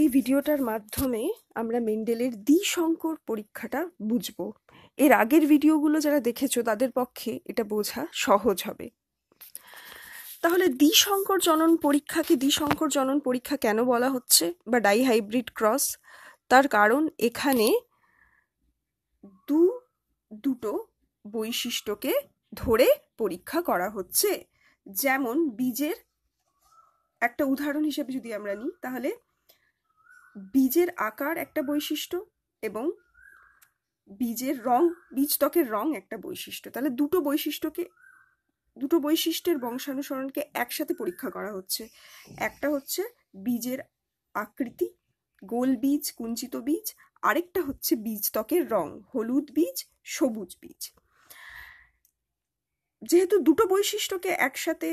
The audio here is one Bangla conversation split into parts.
এই ভিডিওটার মাধ্যমে আমরা মেন্ডেলের দ্বিশঙ্কর পরীক্ষাটা বুঝব এর আগের ভিডিওগুলো যারা দেখেছো তাদের পক্ষে এটা বোঝা সহজ হবে তাহলে দ্বিশঙ্কর জনন পরীক্ষাকে দ্বিশঙ্কর জনন পরীক্ষা কেন বলা হচ্ছে বা ডাই হাইব্রিড ক্রস তার কারণ এখানে দু দুটো বৈশিষ্ট্যকে ধরে পরীক্ষা করা হচ্ছে যেমন বীজের একটা উদাহরণ হিসেবে যদি আমরা নিই তাহলে বীজের আকার একটা বৈশিষ্ট্য এবং বীজের রং বীজ ত্বকের রং একটা বৈশিষ্ট্য তাহলে দুটো বৈশিষ্ট্যকে দুটো বৈশিষ্ট্যের বংশানুসরণকে একসাথে পরীক্ষা করা হচ্ছে একটা হচ্ছে বীজের আকৃতি গোল বীজ কুঞ্চিত বীজ আরেকটা হচ্ছে বীজ ত্বকের রং হলুদ বীজ সবুজ বীজ যেহেতু দুটো বৈশিষ্ট্যকে একসাথে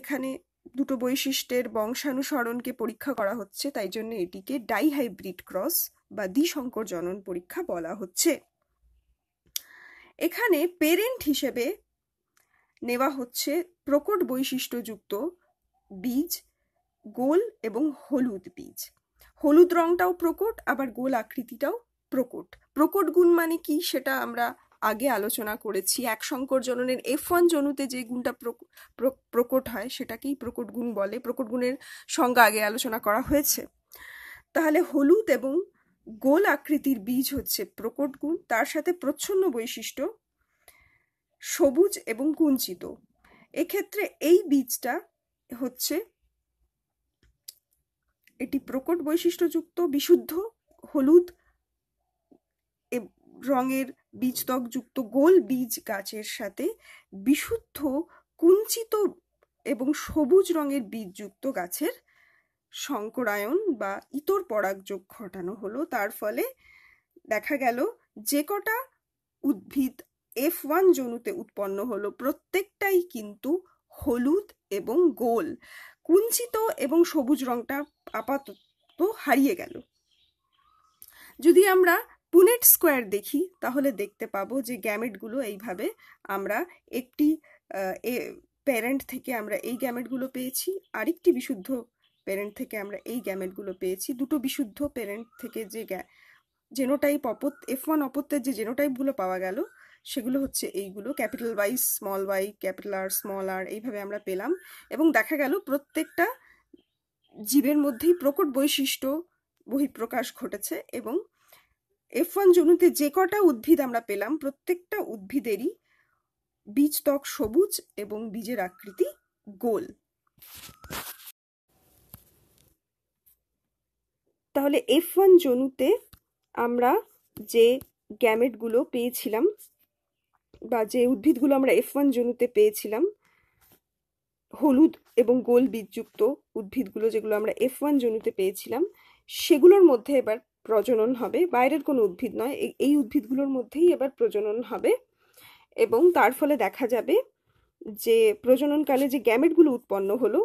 এখানে দুটো বৈশিষ্ট্যের বংশানুসরণকে পরীক্ষা করা হচ্ছে তাই জন্য এটিকে ডাইহাইব্রিড ক্রস বা দ্বিশঙ্কর জনন পরীক্ষা বলা হচ্ছে এখানে পেরেন্ট হিসেবে নেওয়া হচ্ছে প্রকট বৈশিষ্ট্যযুক্ত বীজ গোল এবং হলুদ বীজ হলুদ রংটাও প্রকট আবার গোল আকৃতিটাও প্রকট প্রকট গুণ মানে কি সেটা আমরা আগে আলোচনা করেছি এক শঙ্কর জননের এফ ওয়ান জনুতে যে গুণটা প্রকট হয় সেটাকেই প্রকট গুণ বলে প্রকট গুণের সঙ্গে আগে আলোচনা করা হয়েছে তাহলে হলুদ এবং গোল আকৃতির বীজ হচ্ছে প্রকট গুণ তার সাথে প্রচ্ছন্ন বৈশিষ্ট্য সবুজ এবং কুঞ্চিত এক্ষেত্রে এই বীজটা হচ্ছে এটি প্রকট বৈশিষ্ট্যযুক্ত বিশুদ্ধ হলুদ রঙের বীজতকযুক্ত গোল বীজ গাছের সাথে বিশুদ্ধ কুঞ্চিত এবং সবুজ রঙের বীজযুক্ত গাছের সংকরায়ন বা ইতর পরাগযোগ ঘটানো হলো তার ফলে দেখা গেল যে কটা উদ্ভিদ এফ ওয়ান জনুতে উৎপন্ন হলো প্রত্যেকটাই কিন্তু হলুদ এবং গোল কুঞ্চিত এবং সবুজ রংটা আপাতত হারিয়ে গেল যদি আমরা পুনেট স্কোয়ার দেখি তাহলে দেখতে পাবো যে গ্যামেটগুলো এইভাবে আমরা একটি প্যারেন্ট থেকে আমরা এই গ্যামেটগুলো পেয়েছি আরেকটি বিশুদ্ধ প্যারেন্ট থেকে আমরা এই গ্যামেটগুলো পেয়েছি দুটো বিশুদ্ধ প্যারেন্ট থেকে যে জেনোটাইপ অপত এফ ওয়ান অপত্যের যে জেনোটাইপগুলো পাওয়া গেল সেগুলো হচ্ছে এইগুলো capital Y small Y capital R small R এইভাবে আমরা পেলাম এবং দেখা গেল প্রত্যেকটা জীবের মধ্যেই প্রকট বৈশিষ্ট্য বহিঃপ্রকাশ ঘটেছে এবং এফ ওয়ান জমিতে যে কটা উদ্ভিদ আমরা পেলাম প্রত্যেকটা উদ্ভিদেরই ত্বক সবুজ এবং বীজের আকৃতি গোল তাহলে এফ ওয়ান জনুতে আমরা যে গ্যামেটগুলো পেয়েছিলাম বা যে উদ্ভিদগুলো আমরা এফ ওয়ান জনুতে পেয়েছিলাম হলুদ এবং গোল বীজযুক্ত উদ্ভিদগুলো যেগুলো আমরা এফ ওয়ান জনুতে পেয়েছিলাম সেগুলোর মধ্যে এবার প্রজনন হবে বাইরের কোনো উদ্ভিদ নয় এই উদ্ভিদগুলোর মধ্যেই এবার প্রজনন হবে এবং তার ফলে দেখা যাবে যে প্রজননকালে যে গ্যামেটগুলো উৎপন্ন হলো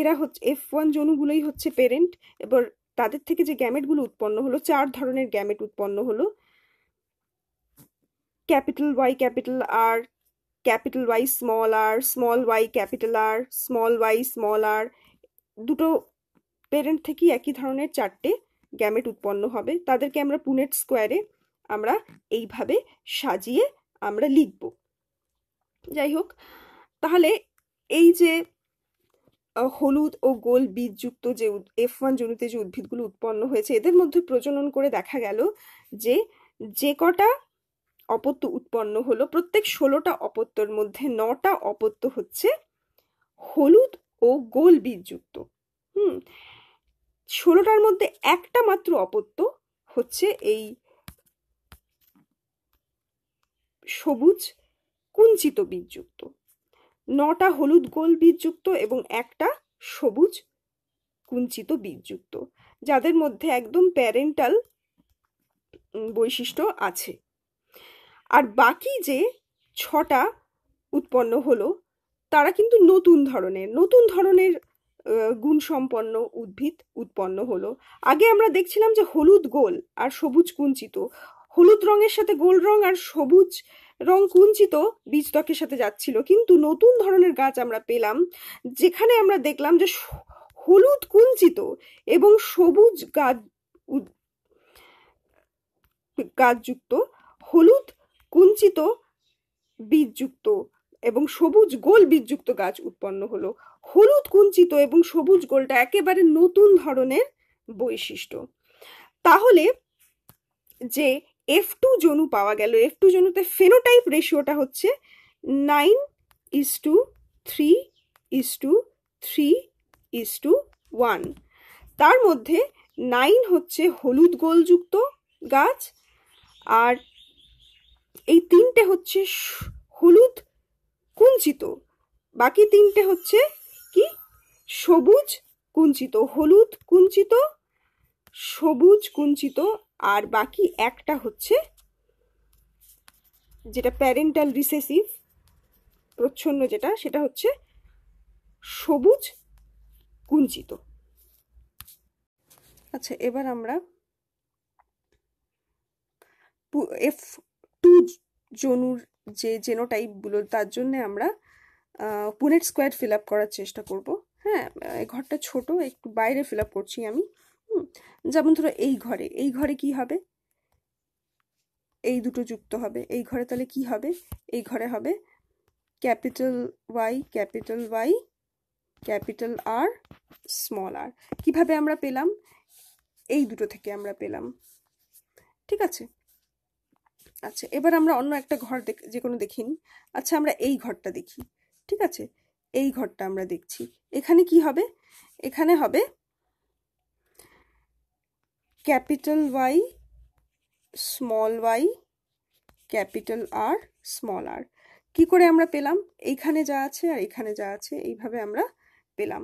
এরা হচ্ছে এফ ওয়ান জনুগুলোই হচ্ছে পেরেন্ট এবার তাদের থেকে যে গ্যামেটগুলো উৎপন্ন হলো চার ধরনের গ্যামেট উৎপন্ন হলো capital Y capital R capital Y small R small Y capital R small Y small R দুটো পেরেন্ট থেকেই একই ধরনের চারটে গ্যামেট উৎপন্ন হবে তাদেরকে আমরা পুনেট স্কোয়ারে আমরা এইভাবে সাজিয়ে আমরা লিখব যাই হোক তাহলে এই যে হলুদ ও গোল বীজযুক্ত যে এফ ওয়ান জনুতে যে উদ্ভিদগুলো উৎপন্ন হয়েছে এদের মধ্যে প্রজনন করে দেখা গেল যে যে কটা অপত্য উৎপন্ন হলো প্রত্যেক ষোলোটা অপত্যর মধ্যে নটা অপত্য হচ্ছে হলুদ ও গোল বীজযুক্ত হুম ষোলোটার মধ্যে একটা মাত্র অপত্য হচ্ছে এই সবুজ কুঞ্চিত বীজযুক্ত নটা হলুদ গোল বীজযুক্ত এবং একটা সবুজ কুঞ্চিত বীজযুক্ত যাদের মধ্যে একদম প্যারেন্টাল বৈশিষ্ট্য আছে আর বাকি যে ছটা উৎপন্ন হলো তারা কিন্তু নতুন ধরনের নতুন ধরনের গুণসম্পন্ন উদ্ভিদ উৎপন্ন হলো আগে আমরা দেখছিলাম যে হলুদ গোল আর সবুজ কুঞ্চিত হলুদ রঙের সাথে গোল রং আর সবুজ রং কুঞ্চিত বীজতকের সাথে যাচ্ছিল কিন্তু নতুন ধরনের গাছ আমরা পেলাম যেখানে আমরা দেখলাম যে হলুদ কুঞ্চিত এবং সবুজ গাছ গাছযুক্ত হলুদ কুঞ্চিত বীজযুক্ত এবং সবুজ গোল বীজযুক্ত গাছ উৎপন্ন হলো হলুদ কুঞ্চিত এবং সবুজ গোলটা একেবারে নতুন ধরনের বৈশিষ্ট্য তাহলে যে এফ টু জনু পাওয়া গেল এফ টু জনুতে ফেনোটাইপ রেশিওটা হচ্ছে nine is to three is to three is to one তার মধ্যে নাইন হচ্ছে হলুদ গোলযুক্ত গাছ আর এই তিনটে হচ্ছে কুঞ্চিত বাকি তিনটে হচ্ছে কি সবুজ কুঞ্চিত হলুদ কুঞ্চিত সবুজ কুঞ্চিত আর বাকি একটা হচ্ছে যেটা প্যারেন্টাল রিসেসিভ প্রচ্ছন্ন যেটা সেটা হচ্ছে সবুজ কুঞ্চিত আচ্ছা এবার আমরা এফ টু জনুর যে জেনো টাইপগুলো তার জন্যে আমরা পুনেট স্কোয়ার ফিল আপ করার চেষ্টা করব হ্যাঁ ঘরটা ছোট একটু বাইরে ফিল আপ করছি আমি যেমন ধরো এই ঘরে এই ঘরে কি হবে এই দুটো যুক্ত হবে এই ঘরে তাহলে কি হবে এই ঘরে হবে capital Y capital Y capital R small R কিভাবে আমরা পেলাম এই দুটো থেকে আমরা পেলাম ঠিক আছে আচ্ছা এবার আমরা অন্য একটা ঘর যে কোনো দেখিনি আচ্ছা আমরা এই ঘরটা দেখি ঠিক আছে এই ঘরটা আমরা দেখছি এখানে কি হবে এখানে হবে capital Y small Y capital R small R কি করে আমরা পেলাম এইখানে যা আছে আর এখানে যা আছে এইভাবে আমরা পেলাম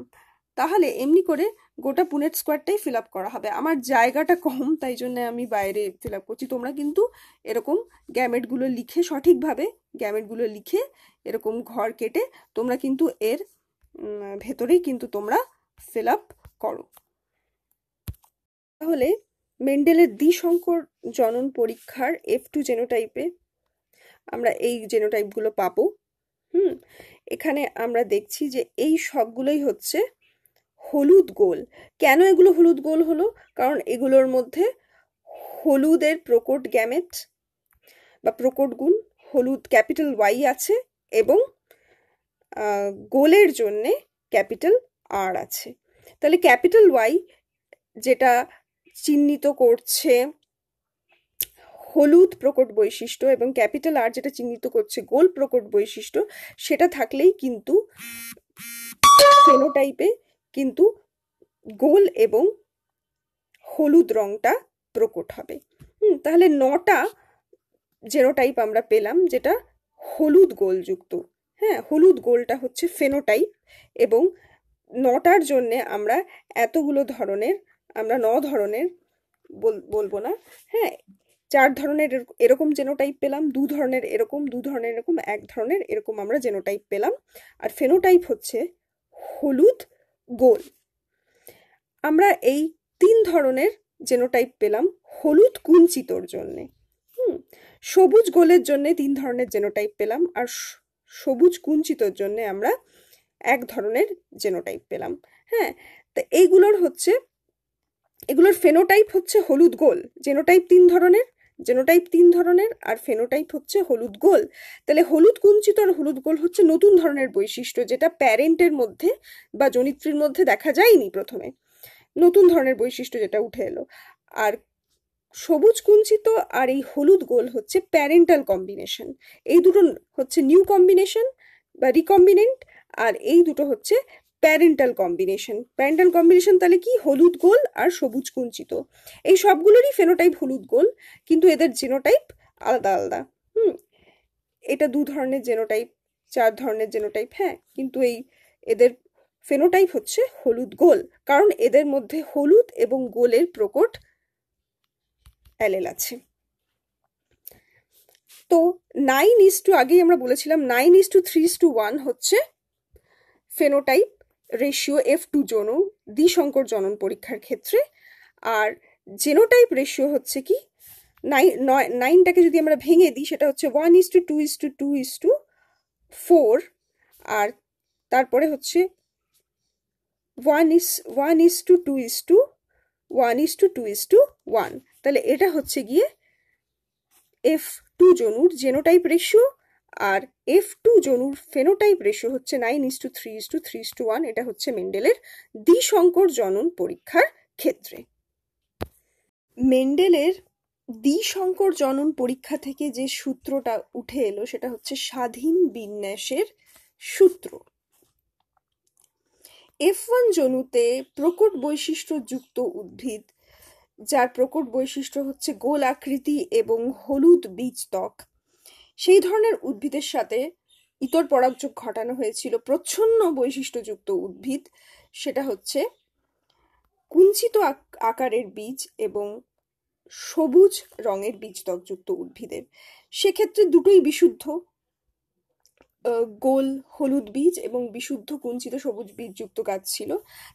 তাহলে এমনি করে গোটা পুনেট স্কোয়ারটাই ফিল আপ করা হবে আমার জায়গাটা কম তাই জন্য আমি বাইরে ফিল আপ করছি তোমরা কিন্তু এরকম গ্যামেটগুলো লিখে সঠিকভাবে গ্যামেটগুলো লিখে এরকম ঘর কেটে তোমরা কিন্তু এর ভেতরেই কিন্তু তোমরা ফিল আপ করো তাহলে মেন্ডেলের দ্বিশঙ্কর জনন পরীক্ষার এফ টু জেনোটাইপে আমরা এই জেনোটাইপগুলো পাবো হুম এখানে আমরা দেখছি যে এই শখগুলোই হচ্ছে হলুদ গোল কেন এগুলো হলুদ গোল হলো কারণ এগুলোর মধ্যে হলুদের প্রকট গ্যামেট বা প্রকট গুণ হলুদ ক্যাপিটাল ওয়াই আছে এবং গোলের জন্যে ক্যাপিটাল আর আছে তাহলে ক্যাপিটাল ওয়াই যেটা চিহ্নিত করছে হলুদ প্রকট বৈশিষ্ট্য এবং ক্যাপিটাল আর যেটা চিহ্নিত করছে গোল প্রকট বৈশিষ্ট্য সেটা থাকলেই কিন্তু ফেনোটাইপে কিন্তু গোল এবং হলুদ রঙটা প্রকট হবে হুম তাহলে নটা জেরোটাইপ আমরা পেলাম যেটা হলুদ গোলযুক্ত হ্যাঁ হলুদ গোলটা হচ্ছে ফেনোটাইপ এবং নটার জন্যে আমরা এতগুলো ধরনের আমরা ন ধরনের বলবো না হ্যাঁ চার ধরনের এরকম জেনোটাইপ পেলাম দু ধরনের এরকম দু ধরনের এরকম এক ধরনের এরকম আমরা জেনোটাইপ পেলাম আর ফেনোটাইপ হচ্ছে হলুদ গোল আমরা এই তিন ধরনের জেনোটাইপ পেলাম হলুদ কুঞ্চিতর জন্যে হুম সবুজ গোলের জন্য তিন ধরনের জেনোটাইপ পেলাম আর সবুজ কুঞ্চিতর জন্য আমরা এক ধরনের জেনোটাইপ পেলাম হ্যাঁ তো এইগুলোর হচ্ছে এগুলোর ফেনোটাইপ হচ্ছে হলুদ গোল জেনোটাইপ তিন ধরনের জেনোটাইপ তিন ধরনের আর ফেনোটাইপ হচ্ছে হলুদ গোল তাহলে হলুদ কুঞ্চিত আর হলুদ গোল হচ্ছে নতুন ধরনের বৈশিষ্ট্য যেটা প্যারেন্টের মধ্যে বা জনিত্রীর মধ্যে দেখা যায়নি প্রথমে নতুন ধরনের বৈশিষ্ট্য যেটা উঠে এলো আর সবুজ কুঞ্চিত আর এই হলুদ গোল হচ্ছে প্যারেন্টাল কম্বিনেশন এই দুটো হচ্ছে নিউ কম্বিনেশন বা রিকম্বিনেন্ট আর এই দুটো হচ্ছে প্যারেন্টাল কম্বিনেশন প্যারেন্টাল কম্বিনেশন তাহলে কি হলুদ গোল আর সবুজ কুঞ্চিত এই সবগুলোরই ফেনোটাইপ হলুদ গোল কিন্তু এদের জেনোটাইপ আলাদা আলাদা হুম এটা দু ধরনের জেনোটাইপ চার ধরনের জেনোটাইপ হ্যাঁ কিন্তু এই এদের ফেনোটাইপ হচ্ছে হলুদ গোল কারণ এদের মধ্যে হলুদ এবং গোলের প্রকট অ্যালেল আছে তো নাইন ইস টু আগেই আমরা বলেছিলাম nine is to three is to one হচ্ছে ফেনোটাইপ রেশিও এফ টু জনন দ্বিসংকর জনন পরীক্ষার ক্ষেত্রে আর জেনোটাইপ রেশিও হচ্ছে কি নাইন নয় নাইনটাকে যদি আমরা ভেঙে দিই সেটা হচ্ছে one is to two is to two is to four আর তারপরে হচ্ছে one is one is to two is to one is to two is to one তাহলে এটা হচ্ছে গিয়ে এফ টু জনুর জেনোটাইপ রেশিও আর এফ টু জনুর ফেনোটাইপ রেশিও হচ্ছে nine is to three is to three is to one এটা হচ্ছে মেন্ডেলের দ্বিশঙ্কর জনন পরীক্ষার ক্ষেত্রে মেন্ডেলের দ্বিশঙ্কর জনন পরীক্ষা থেকে যে সূত্রটা উঠে এলো সেটা হচ্ছে স্বাধীন বিন্যাসের সূত্র এফ ওয়ান জনুতে প্রকট বৈশিষ্ট্য যুক্ত উদ্ভিদ যার প্রকট বৈশিষ্ট্য হচ্ছে গোল আকৃতি এবং হলুদ ত্বক সেই ধরনের উদ্ভিদের সাথে ইতর পরাগযোগ ঘটানো হয়েছিল প্রচ্ছন্ন বৈশিষ্ট্যযুক্ত উদ্ভিদ সেটা হচ্ছে কুঞ্চিত আকারের বীজ এবং সবুজ রঙের বীজতকযুক্ত উদ্ভিদের সেক্ষেত্রে দুটোই বিশুদ্ধ গোল হলুদ বীজ এবং বিশুদ্ধ কুঞ্চিত সবুজ বীজযুক্ত গাছ ছিল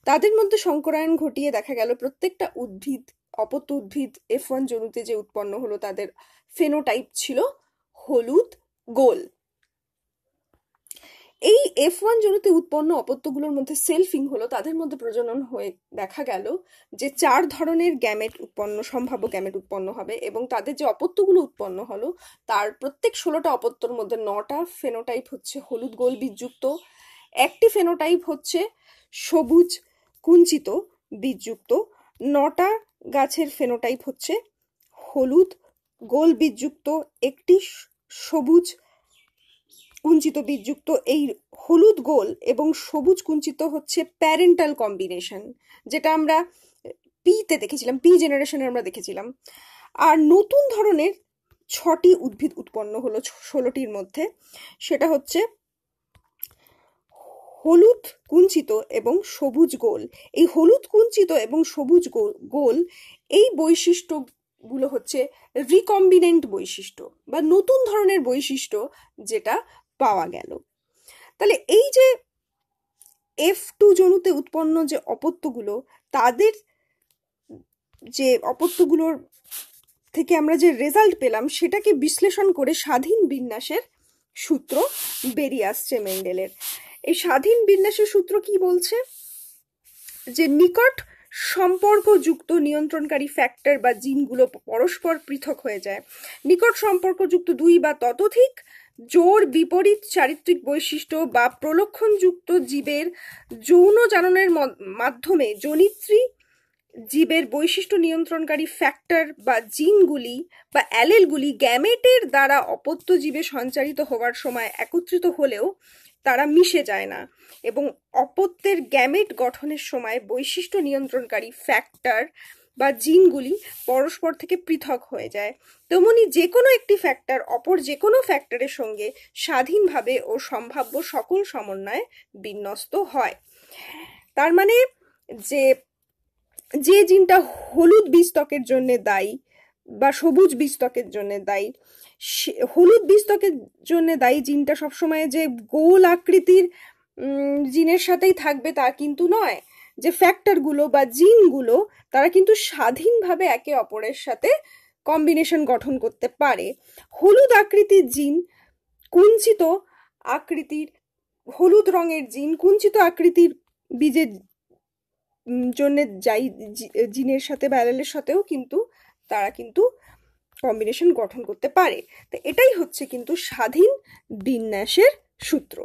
তাদের মধ্যে সংকরায়ন ঘটিয়ে দেখা গেল প্রত্যেকটা উদ্ভিদ অপত্য উদ্ভিদ এফ ওয়ান জনুতে যে উৎপন্ন হলো তাদের ফেনোটাইপ ছিল হলুদ গোল এই এফ ওয়ান জনতে উৎপন্ন অপত্যগুলোর মধ্যে সেলফিং হলো তাদের মধ্যে প্রজনন হয়ে দেখা গেল যে চার ধরনের গ্যামেট উৎপন্ন সম্ভাব্য গ্যামেট উৎপন্ন হবে এবং তাদের যে অপত্যগুলো উৎপন্ন হলো তার প্রত্যেক ষোলোটা অপত্যর মধ্যে নটা ফেনোটাইপ হচ্ছে হলুদ গোল বীজযুক্ত একটি ফেনোটাইপ হচ্ছে সবুজ কুঞ্চিত বীজযুক্ত নটা গাছের ফেনোটাইপ হচ্ছে হলুদ গোল বীজযুক্ত একটি সবুজ কুঞ্চিত বীজযুক্ত এই হলুদ গোল এবং সবুজ কুঞ্চিত হচ্ছে প্যারেন্টাল কম্বিনেশন যেটা আমরা পিতে দেখেছিলাম পি জেনারেশনে আমরা দেখেছিলাম আর নতুন ধরনের ছটি উদ্ভিদ উৎপন্ন হলো ষোলোটির মধ্যে সেটা হচ্ছে হলুদ কুঞ্চিত এবং সবুজ গোল এই হলুদ কুঞ্চিত এবং সবুজ গোল এই বৈশিষ্ট্য গুলো হচ্ছে রিকম্বিনেন্ট বৈশিষ্ট্য বা নতুন ধরনের বৈশিষ্ট্য যেটা পাওয়া গেল তাহলে এই যে এফ টু জনুতে উৎপন্ন যে অপত্যগুলো তাদের যে অপত্যগুলোর থেকে আমরা যে রেজাল্ট পেলাম সেটাকে বিশ্লেষণ করে স্বাধীন বিন্যাসের সূত্র বেরিয়ে আসছে মেন্ডেলের এই স্বাধীন বিন্যাসের সূত্র কি বলছে যে নিকট সম্পর্কযুক্ত নিয়ন্ত্রণকারী ফ্যাক্টর বা জিনগুলো পরস্পর পৃথক হয়ে যায় নিকট সম্পর্কযুক্ত দুই বা ততোধিক জোর বিপরীত চারিত্রিক বৈশিষ্ট্য বা প্রলক্ষণযুক্ত জীবের যৌন জাননের মাধ্যমে জনিত্রী জীবের বৈশিষ্ট্য নিয়ন্ত্রণকারী ফ্যাক্টর বা জিনগুলি বা অ্যালেলগুলি গ্যামেটের দ্বারা অপত্য জীবে সঞ্চারিত হওয়ার সময় একত্রিত হলেও তারা মিশে যায় না এবং অপত্যের গ্যামেট গঠনের সময় বৈশিষ্ট্য নিয়ন্ত্রণকারী ফ্যাক্টর বা জিনগুলি পরস্পর থেকে পৃথক হয়ে যায় তেমনি যে কোনো একটি ফ্যাক্টর অপর যে কোনো ফ্যাক্টরের সঙ্গে স্বাধীনভাবে ও সম্ভাব্য সকল সমন্বয়ে বিন্যস্ত হয় তার মানে যে যে জিনটা হলুদ বীজতকের জন্য দায়ী বা সবুজ বিস্তকের জন্য দায়ী হলুদ বিস্তকের জন্য দায়ী জিনটা সবসময় যে গোল আকৃতির জিনের সাথেই থাকবে তা কিন্তু নয় যে ফ্যাক্টরগুলো বা জিনগুলো তারা কিন্তু স্বাধীনভাবে একে অপরের সাথে কম্বিনেশন গঠন করতে পারে হলুদ আকৃতির জিন কুঞ্চিত আকৃতির হলুদ রঙের জিন কুঞ্চিত আকৃতির বীজের জন্য যাই জিনের সাথে ব্যারেলের সাথেও কিন্তু তারা কিন্তু কম্বিনেশন গঠন করতে পারে তো এটাই হচ্ছে কিন্তু স্বাধীন বিন্যাসের সূত্র